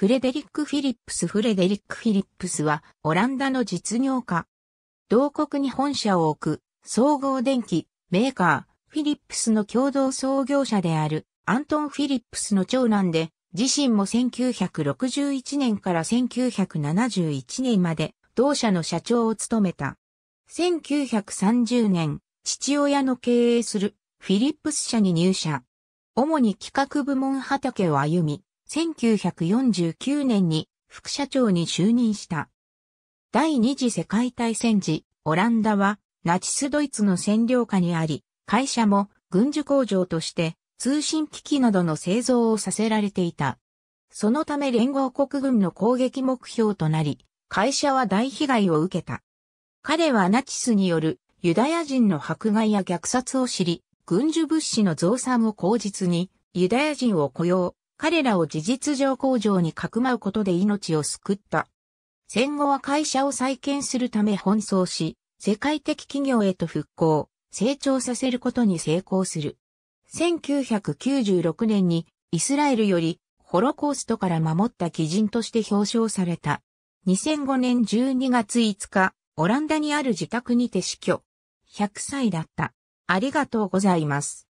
フレデリック・フィリップス・フレデリック・フィリップスは、オランダの実業家。同国に本社を置く、総合電機、メーカー、フィリップスの共同創業者である、アントン・フィリップスの長男で、自身も1961年から1971年まで、同社の社長を務めた。1930年、父親の経営する、フィリップス社に入社。主に企画部門畑を歩み、1949年に副社長に就任した。第二次世界大戦時、オランダはナチスドイツの占領下にあり、会社も軍需工場として通信機器などの製造をさせられていた。そのため連合国軍の攻撃目標となり、会社は大被害を受けた。彼はナチスによるユダヤ人の迫害や虐殺を知り、軍需物資の増産を口実にユダヤ人を雇用、彼らを事実上工場にかくまうことで命を救った。戦後は会社を再建するため奔走し、世界的企業へと復興、成長させることに成功する。1996年にイスラエルよりホロコーストから守った基人として表彰された。2005年12月5日、オランダにある自宅にて死去。100歳だった。ありがとうございます。